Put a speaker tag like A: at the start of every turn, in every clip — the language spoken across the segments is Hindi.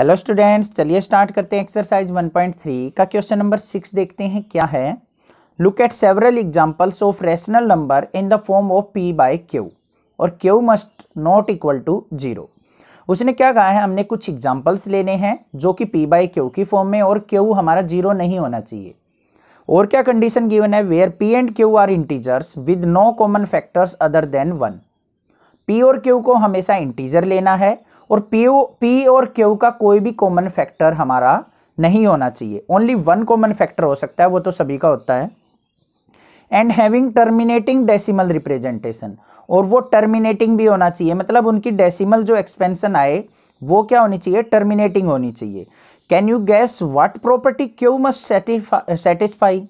A: हेलो स्टूडेंट्स चलिए स्टार्ट करते हैं एक्सरसाइज 1.3 का क्वेश्चन नंबर सिक्स देखते हैं क्या है look at several examples of rational number in the form of P by Q और Q must not equal to zero उसने क्या कहा है हमने कुछ एग्जाम्पल्स लेने हैं जो कि पी बाय क्यू की फॉर्म में और क्यू हमारा जीरो नहीं होना चाहिए और क्या कंडीशन गिवन है where P and Q are integers with no common factors other than one P और क्यू को हमेशा इंटीजर लेना है और पी पी और क्यू का कोई भी कॉमन फैक्टर हमारा नहीं होना चाहिए ओनली वन कॉमन फैक्टर हो सकता है वो तो सभी का होता है and having terminating decimal representation और वो टर्मिनेटिंग भी होना चाहिए मतलब उनकी डेसिमल जो एक्सपेंशन आए वो क्या होनी चाहिए टर्मिनेटिंग होनी चाहिए can you guess what property Q must satisfy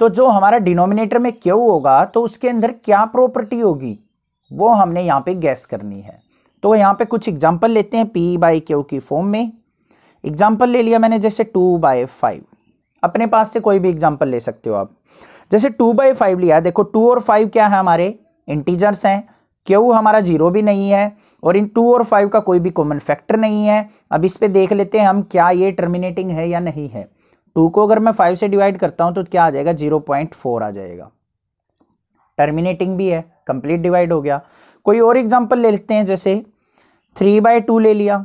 A: तो जो हमारा डिनोमिनेटर में क्यू होगा तो उसके अंदर क्या प्रॉपर्टी होगी वो हमने यहाँ पे गैस करनी है तो यहाँ पे कुछ एग्जाम्पल लेते हैं पी बाई क्यू की फॉर्म में एग्जाम्पल ले लिया मैंने जैसे टू बाई फाइव अपने पास से कोई भी एग्जाम्पल ले सकते हो आप जैसे टू बाई फाइव लिया देखो टू और फाइव क्या है हमारे इंटीजर्स हैं क्यू हमारा जीरो भी नहीं है और इन टू और फाइव का कोई भी कॉमन फैक्टर नहीं है अब इस पर देख लेते हैं हम क्या ये टर्मिनेटिंग है या नहीं है टू को अगर मैं फाइव से डिवाइड करता हूँ तो क्या आ जाएगा जीरो पॉइंट फोर आ जाएगा टर्मिनेटिंग भी है कंप्लीट डिवाइड हो गया कोई और एग्जाम्पल ले लेते हैं जैसे थ्री बाई टू ले लिया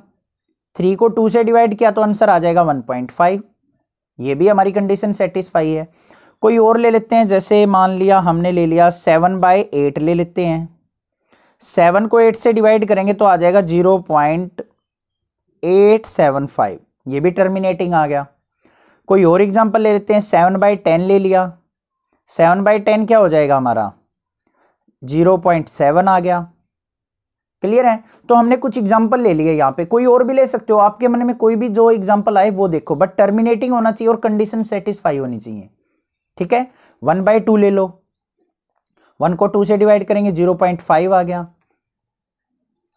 A: थ्री को टू से डिवाइड किया तो आंसर आ जाएगा वन पॉइंट फाइव ये भी हमारी कंडीशन सेटिस्फाई है कोई और ले लेते हैं जैसे मान लिया हमने ले लिया सेवन बाई एट ले लेते हैं सेवन को एट से डिवाइड करेंगे तो आ जाएगा zero point eight seven five ये भी टर्मिनेटिंग आ गया कोई और एग्जाम्पल ले लेते हैं सेवन बाई टेन ले लिया सेवन बाई टेन क्या हो जाएगा हमारा जीरो पॉइंट सेवन आ गया क्लियर है तो हमने कुछ एग्जाम्पल ले लिए यहाँ पे कोई और भी ले सकते हो आपके मन में कोई भी जो एग्जाम्पल आए वो देखो बट टर्मिनेटिंग होना चाहिए और कंडीशन सेटिस्फाई होनी चाहिए ठीक है वन बाई टू ले लो वन को टू से डिवाइड करेंगे जीरो पॉइंट फाइव आ गया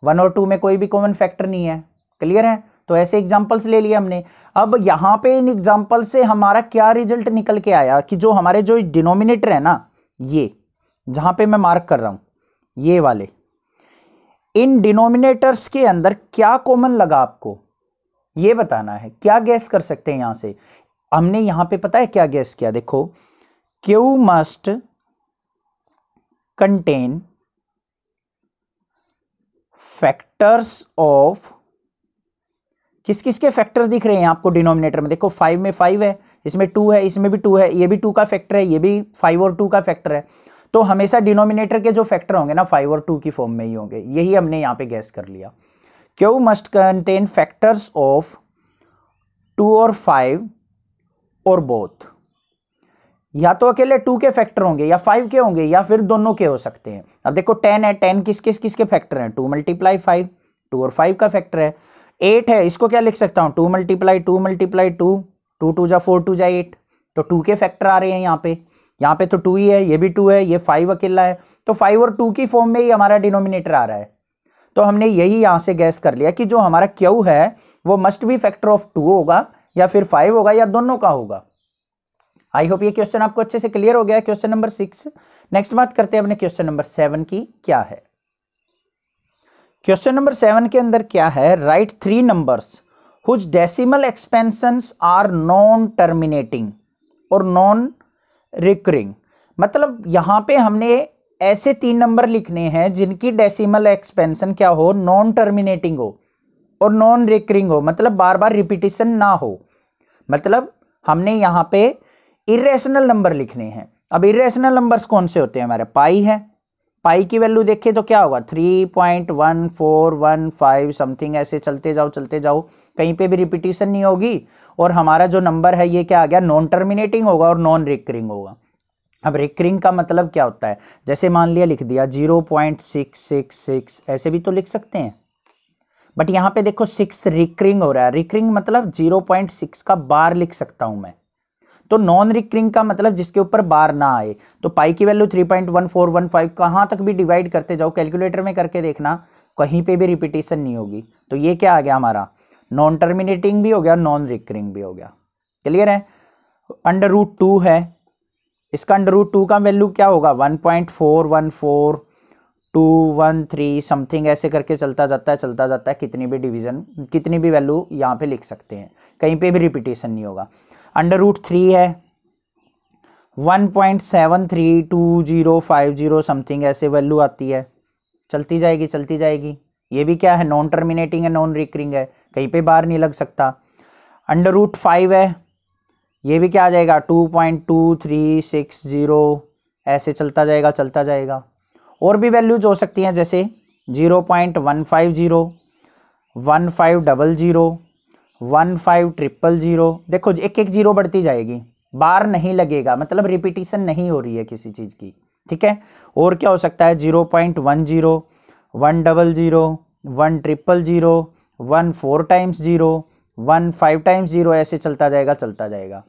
A: वन और टू में कोई भी कॉमन फैक्टर नहीं है क्लियर है तो ऐसे एग्जाम्पल्स ले लिए हमने अब यहाँ पे इन एग्जाम्पल से हमारा क्या रिजल्ट निकल के आया कि जो हमारे जो डिनोमिनेटर है ना ये जहां पे मैं मार्क कर रहा हूं ये वाले इन डिनोमिनेटर्स के अंदर क्या कॉमन लगा आपको ये बताना है क्या गैस कर सकते हैं यहां से हमने यहां पे पता है क्या गैस किया देखो Q must contain factors of किस किस के फैक्टर्स दिख रहे हैं आपको डिनोमिनेटर में देखो फाइव में फाइव है इसमें टू है इसमें भी टू है ये भी टू का फैक्टर है ये भी फाइव और टू का फैक्टर है तो हमेशा डिनोमिनेटर के जो फैक्टर होंगे ना फाइव और टू की फॉर्म में ही होंगे यही हमने यहाँ पे गैस कर लिया Q must contain factors of two और फाइव और बोथ या तो अकेले टू के फैक्टर होंगे या फाइव के होंगे या फिर दोनों के हो सकते हैं अब देखो टेन है टेन किस किस किसके फैक्टर हैं टू मल्टीप्लाई फाइव टू और फाइव का फैक्टर है एट है इसको क्या लिख सकता हूँ two multiply two multiply two two two जा फोर टू जा एट तो टू के फैक्टर आ रहे हैं यहाँ पे यहाँ पे तो टू ही है ये भी टू है ये फाइव अकेला है तो फाइव और टू की फॉर्म में ही हमारा डिनोमिनेटर आ रहा है तो हमने यही यहाँ से गैस कर लिया कि जो हमारा क्यू है वो मस्ट भी फैक्टर ऑफ टू होगा या फिर फाइव होगा या दोनों का होगा आई होप ये क्वेश्चन आपको अच्छे से क्लियर हो गया क्वेश्चन नंबर सिक्स नेक्स्ट बात करते हैं अपने क्वेश्चन नंबर सेवन की क्या है क्वेश्चन नंबर सेवन के अंदर क्या है right three numbers whose decimal expansions are non terminating और नॉन रिकरिंग मतलब यहाँ पे हमने ऐसे तीन नंबर लिखने हैं जिनकी डेसिमल एक्सपेंशन क्या हो नॉन टर्मिनेटिंग हो और नॉन रिकरिंग हो मतलब बार बार रिपीटिशन ना हो मतलब हमने यहाँ पे इरेशनल नंबर लिखने हैं अब इरेशनल नंबर्स कौन से होते हैं हमारे पाई है पाई की वैल्यू देखें तो क्या होगा three point one four one five something ऐसे चलते जाओ चलते जाओ कहीं पे भी रिपीटिशन नहीं होगी और हमारा जो नंबर है ये क्या आ गया नॉन टर्मिनेटिंग होगा और नॉन रिकरिंग होगा अब रिकरिंग का मतलब क्या होता है जैसे मान लिया लिख दिया zero point six six six ऐसे भी तो लिख सकते हैं बट यहाँ पे देखो सिक्स रिकरिंग हो रहा है रिकरिंग मतलब जीरो पॉइंट सिक्स का बार लिख सकता हूँ मैं तो नॉन रिकरिंग का मतलब जिसके ऊपर बार ना आए तो पाई की value three point one four one five कहाँ तक भी डिवाइड करते जाओ कैलकुलेटर में करके देखना कहीं पे भी रिपीटेशन नहीं होगी तो ये क्या आ गया हमारा नॉन टर्मिनेटिंग भी हो गया नॉन रिकरिंग भी हो गया क्लियर है अंडर रूट टू है इसका अंडर रूट टू का वैल्यू क्या होगा one point four one four two one three something ऐसे करके चलता जाता है चलता जाता है कितनी भी डिवीज़न कितनी भी वैल्यू यहाँ पे लिख सकते हैं कहीं पे भी रिपीटेशन नहीं होगा अंडर रूट थ्री है one point seven three two zero five zero something ऐसे वैल्यू आती है चलती जाएगी चलती जाएगी ये भी क्या है नॉन टर्मिनेटिंग है नॉन रिकरिंग है कहीं पे बाहर नहीं लग सकता अंडर रूट फाइव है ये भी क्या आ जाएगा two point two three six zero ऐसे चलता जाएगा चलता जाएगा और भी वैल्यूज हो सकती हैं जैसे zero point one five zero one five double zero one five triple zero देखो एक एक ज़ीरो बढ़ती जाएगी बार नहीं लगेगा मतलब रिपीटिशन नहीं हो रही है किसी चीज़ की ठीक है और क्या हो सकता है zero point one zero one double zero one triple zero one four times zero one five times zero ऐसे चलता जाएगा चलता जाएगा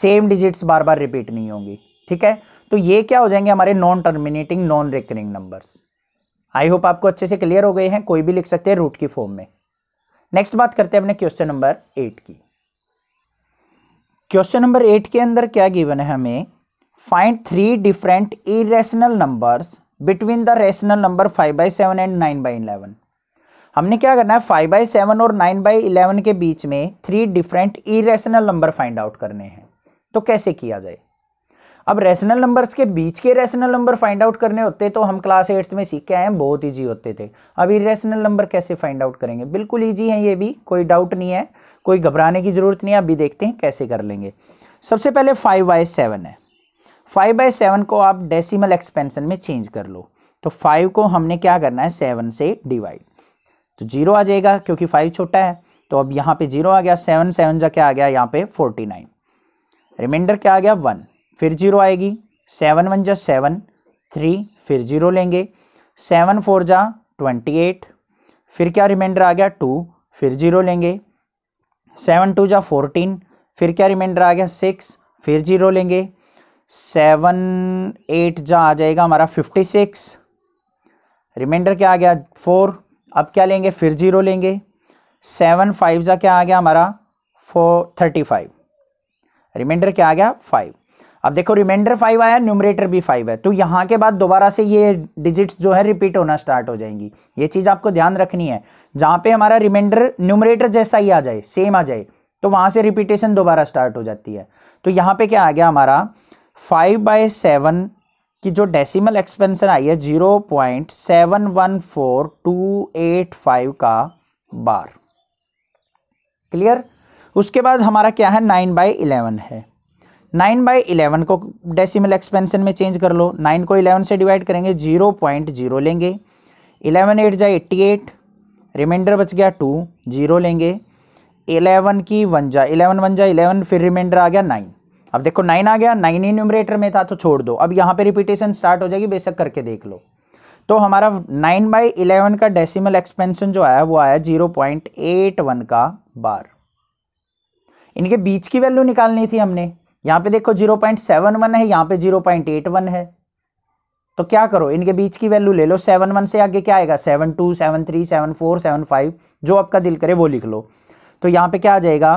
A: सेम डिजिट्स बार बार रिपीट नहीं होंगी ठीक है तो ये क्या हो जाएंगे हमारे non terminating non recurring numbers I hope आपको अच्छे से क्लियर हो गए हैं कोई भी लिख सकते हैं रूट की फॉर्म में नेक्स्ट बात करते हैं अपने क्वेश्चन नंबर एट की क्वेश्चन नंबर एट के अंदर क्या गिवन है हमें find three different irrational numbers between the rational number five by seven and nine by eleven हमने क्या करना है फाइव बाई सेवन और नाइन बाई इलेवन के बीच में three different irrational number find out करने हैं तो कैसे किया जाए अब रेशनल नंबर्स के बीच के रेशनल नंबर फाइंड आउट करने होते तो हम क्लास एट्थ में सीख के आए हैं बहुत ईजी होते थे अब इरेशनल नंबर कैसे फाइंड आउट करेंगे बिल्कुल ईजी है ये भी कोई डाउट नहीं है कोई घबराने की ज़रूरत नहीं है अभी देखते हैं कैसे कर लेंगे सबसे पहले फाइव बाई सेवन है फाइव बाई सेवन को आप डेसीमल एक्सपेंसन में चेंज कर लो तो फाइव को हमने क्या करना है सेवन से डिवाइड तो जीरो आ जाएगा क्योंकि फाइव छोटा है तो अब यहाँ पे जीरो आ गया सेवन सेवन जा क्या आ गया यहाँ पे फोर्टी नाइन रिमाइंडर क्या आ गया वन फिर जीरो आएगी सेवन वन जा सेवन थ्री फिर जीरो लेंगे सेवन फोर जा ट्वेंटी एट फिर क्या रिमाइंडर आ गया टू फिर जीरो लेंगे सेवन टू जा फोर्टीन फिर क्या रिमाइंडर आ गया सिक्स फिर जीरो लेंगे सेवन एट जा आ जाएगा हमारा फिफ्टी सिक्स रिमाइंडर क्या आ गया फोर अब क्या लेंगे फिर जीरो लेंगे सेवन फाइव जा क्या आ गया हमारा फोर थर्टी फाइव रिमाइंडर क्या आ गया फाइव अब देखो रिमाइंडर फाइव आया न्यूमरेटर भी फाइव है तो यहाँ के बाद दोबारा से ये डिजिट्स जो है रिपीट होना स्टार्ट हो जाएंगी ये चीज़ आपको ध्यान रखनी है जहाँ पे हमारा रिमाइंडर न्यूमरेटर जैसा ही आ जाए सेम आ जाए तो वहाँ से रिपीटेशन दोबारा स्टार्ट हो जाती है तो यहाँ पे क्या आ गया हमारा फाइव बाय सेवन की जो डेसीमल एक्सपेंसन आई है zero point seven one four two eight five का बार क्लियर उसके बाद हमारा क्या है नाइन बाई इलेवन है नाइन बाई इलेवन को डेसिमल एक्सपेंशन में चेंज कर लो नाइन को इलेवन से डिवाइड करेंगे जीरो पॉइंट जीरो लेंगे इलेवन एट जाए एट्टी एट रिमाइंडर बच गया टू जीरो लेंगे इलेवन की वन जा इलेवन वन जा इलेवन फिर रिमाइंडर आ गया नाइन अब देखो नाइन आ गया नाइन ही न्यूमरेटर में था तो छोड़ दो अब यहाँ पे रिपीटेशन स्टार्ट हो जाएगी बेशक करके देख लो तो हमारा नाइन बाई इलेवन का डेसिमल एक्सपेंशन जो आया वो आया जीरो पॉइंट एट वन का बार इनके बीच की वैल्यू निकालनी थी हमने यहाँ पे देखो जीरो पॉइंट सेवन वन है यहाँ पे जीरो पॉइंट एट वन है तो क्या करो इनके बीच की वैल्यू ले लो सेवन वन से आगे क्या आएगा seven two seven three seven four seven five जो आपका दिल करे वो लिख लो तो यहाँ पे क्या आ जाएगा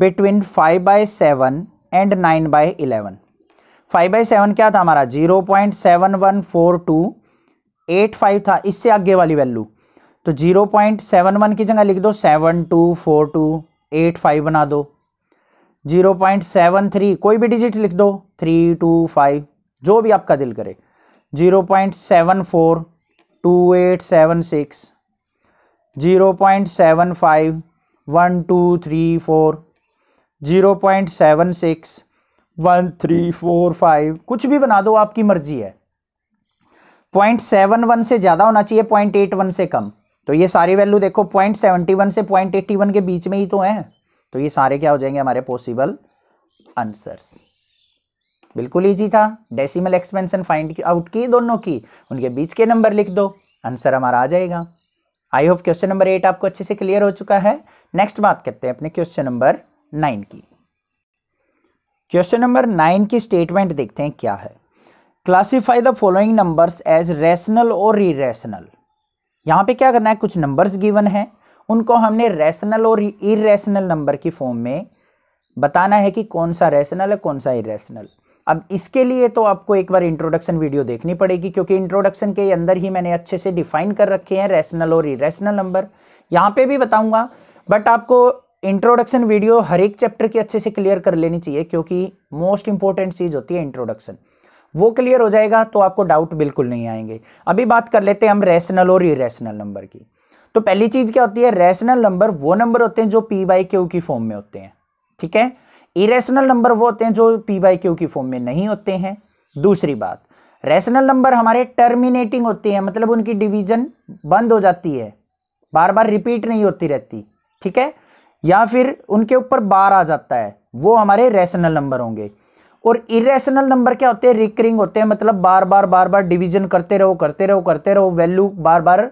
A: between five by seven and nine by eleven five by seven क्या था हमारा zero point seven one four two eight five था इससे आगे वाली वैल्यू तो जीरो पॉइंट सेवन वन की जगह लिख दो seven two four two eight five बना दो जीरो पॉइंट सेवन थ्री कोई भी डिजिट लिख दो थ्री टू फाइव जो भी आपका दिल करे zero point seven four two eight seven six zero point seven five one two three four zero point seven six one three four five कुछ भी बना दो आपकी मर्जी है पॉइंट सेवन वन से ज़्यादा होना चाहिए पॉइंट एट वन से कम तो ये सारी वैल्यू देखो पॉइंट सेवेंटी वन से पॉइंट एट्टी वन के बीच में ही तो हैं तो ये सारे क्या हो जाएंगे हमारे पॉसिबल आंसर्स बिल्कुल ईजी था डेसिमल एक्सपेंशन फाइंड आउट की दोनों की उनके बीच के नंबर लिख दो आंसर हमारा आ जाएगा I hope question number eight आपको अच्छे से क्लियर हो चुका है नेक्स्ट बात करते हैं अपने क्वेश्चन नंबर नाइन की क्वेश्चन नंबर नाइन की स्टेटमेंट देखते हैं क्या है classify the following numbers as rational और इरेशनल यहां पे क्या करना है कुछ नंबर्स गिवन है उनको हमने रैशनल और इरेशनल नंबर की फॉर्म में बताना है कि कौन सा रैशनल है कौन सा इरेशनल अब इसके लिए तो आपको एक बार इंट्रोडक्शन वीडियो देखनी पड़ेगी क्योंकि इंट्रोडक्शन के अंदर ही मैंने अच्छे से डिफाइन कर रखे हैं रैशनल और इरेशनल नंबर यहाँ पे भी बताऊंगा बट आपको इंट्रोडक्शन वीडियो हर एक चैप्टर की अच्छे से क्लियर कर लेनी चाहिए क्योंकि मोस्ट इंपॉर्टेंट चीज़ होती है इंट्रोडक्शन वो क्लियर हो जाएगा तो आपको डाउट बिल्कुल नहीं आएंगे अभी बात कर लेते हैं हम रैशनल और इरेशनल नंबर की तो पहली चीज क्या होती है रैशनल नंबर वो नंबर होते हैं जो पी बाई क्यू की फॉर्म में होते हैं ठीक है इरेशनल नंबर वो होते हैं जो पी बाई क्यू की फॉर्म में नहीं होते हैं दूसरी बात रैशनल नंबर हमारे टर्मिनेटिंग होते हैं मतलब उनकी डिवीजन बंद हो जाती है बार बार रिपीट नहीं होती रहती ठीक है या फिर उनके ऊपर बार आ जाता है वो हमारे रैशनल नंबर होंगे और इरेशनल नंबर क्या होते हैं रिकरिंग होते हैं मतलब बार बार बार बार डिवीजन करते रहो करते रहो करते रहो वैल्यू बार बार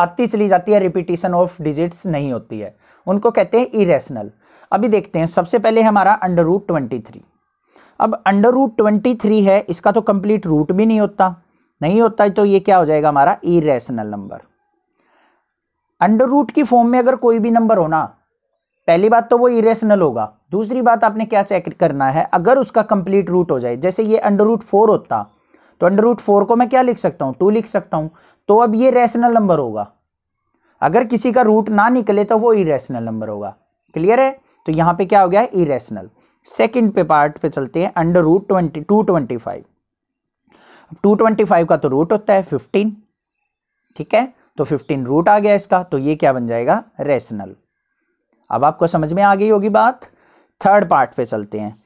A: आती चली जाती है रिपीटिशन ऑफ डिजिट्स नहीं होती है उनको कहते हैं इरेशनल अभी देखते हैं सबसे पहले हमारा अंडर रूट ट्वेंटी थ्री अब अंडर रूट ट्वेंटी थ्री है इसका तो कंप्लीट रूट भी नहीं होता नहीं होता है तो ये क्या हो जाएगा हमारा इरेशनल नंबर अंडर रूट की फॉर्म में अगर कोई भी नंबर होना पहली बात तो वो इरेशनल होगा दूसरी बात आपने क्या चेक करना है अगर उसका कंप्लीट रूट हो जाए जैसे ये अंडर रूट फोर होता तो अंडर रूट फोर को मैं क्या लिख सकता हूं टू लिख सकता हूं तो अब ये रेशनल नंबर होगा अगर किसी का रूट ना निकले तो वो इरेशनल नंबर होगा क्लियर है तो यहां पे क्या हो गया इरेशनल सेकंड पे पार्ट पे चलते हैं under root twenty two twenty five two twenty five का तो रूट होता है फिफ्टीन ठीक है तो फिफ्टीन रूट आ गया इसका तो ये क्या बन जाएगा रेशनल अब आपको समझ में आ गई होगी बात थर्ड पार्ट पे चलते हैं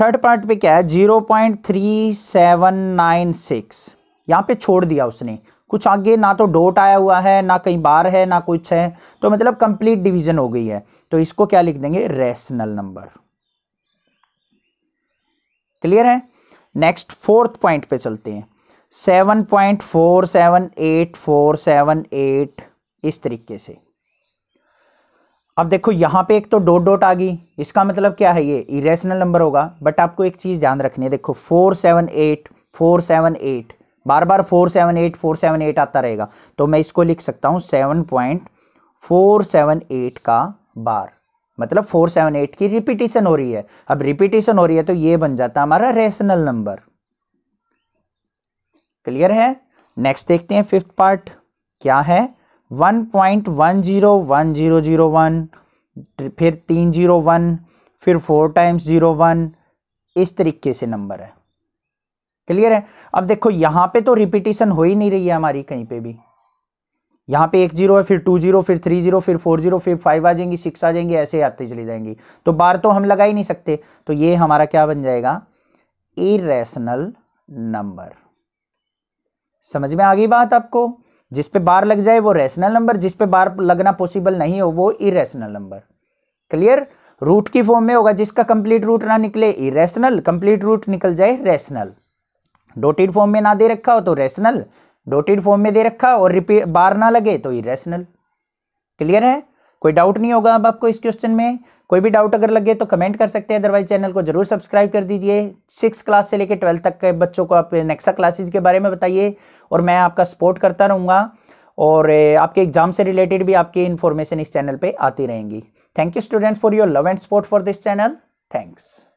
A: थर्ड पार्ट पे क्या है zero point three seven nine six यहाँ पे छोड़ दिया उसने कुछ आगे ना तो डोट आया हुआ है ना कहीं बार है ना कुछ है तो मतलब कंप्लीट डिवीजन हो गई है तो इसको क्या लिख देंगे रेशनल नंबर क्लियर है नेक्स्ट फोर्थ पॉइंट पे चलते हैं seven point four seven eight four seven eight इस तरीके से अब देखो यहाँ पे एक तो डोट डोट आ गई इसका मतलब क्या है ये इरेशनल नंबर होगा बट आपको एक चीज़ ध्यान रखनी है देखो four seven eight four seven eight बार बार four seven eight four seven eight आता रहेगा तो मैं इसको लिख सकता हूँ seven point four seven eight का बार मतलब फोर सेवन एट की रिपीटिशन हो रही है अब रिपीटिशन हो रही है तो ये बन जाता हमारा रेशनल नंबर क्लियर है नेक्स्ट देखते हैं फिफ्थ पार्ट क्या है one point one zero one zero zero one फिर तीन जीरो वन फिर फोर टाइम्स जीरो वन इस तरीके से नंबर है क्लियर है अब देखो यहाँ पे तो रिपीटिशन हो ही नहीं रही है हमारी कहीं पे भी यहाँ पे एक जीरो है फिर टू जीरो फिर थ्री जीरो फिर फोर जीरो फिर फाइव आ जाएंगी सिक्स आ जाएंगी ऐसे आते चली जाएंगी तो बार तो हम लगा ही नहीं सकते तो ये हमारा क्या बन जाएगा इरेशनल नंबर समझ में आ गई बात आपको जिस पे बार लग जाए वो रेशनल नंबर जिस पे बार लगना पॉसिबल नहीं हो वो इरेशनल नंबर क्लियर रूट की फॉर्म में होगा जिसका कंप्लीट रूट ना निकले इरेशनल कंप्लीट रूट निकल जाए रेशनल डोटेड फॉर्म में ना दे रखा हो तो रेशनल डोटेड फॉर्म में दे रखा और रिपीट बार ना लगे तो इरेशनल क्लियर है कोई डाउट नहीं होगा अब आपको इस क्वेश्चन में कोई भी डाउट अगर लगे तो कमेंट कर सकते हैं अदरवाइज चैनल को जरूर सब्सक्राइब कर दीजिए सिक्स क्लास से लेकर ट्वेल्थ तक के बच्चों को आप नेक्सा क्लासेज के बारे में बताइए और मैं आपका सपोर्ट करता रहूँगा और आपके एग्जाम से रिलेटेड भी आपकी इन्फॉर्मेशन इस चैनल पर आती रहेंगी thank you student for your love and support for this channel thanks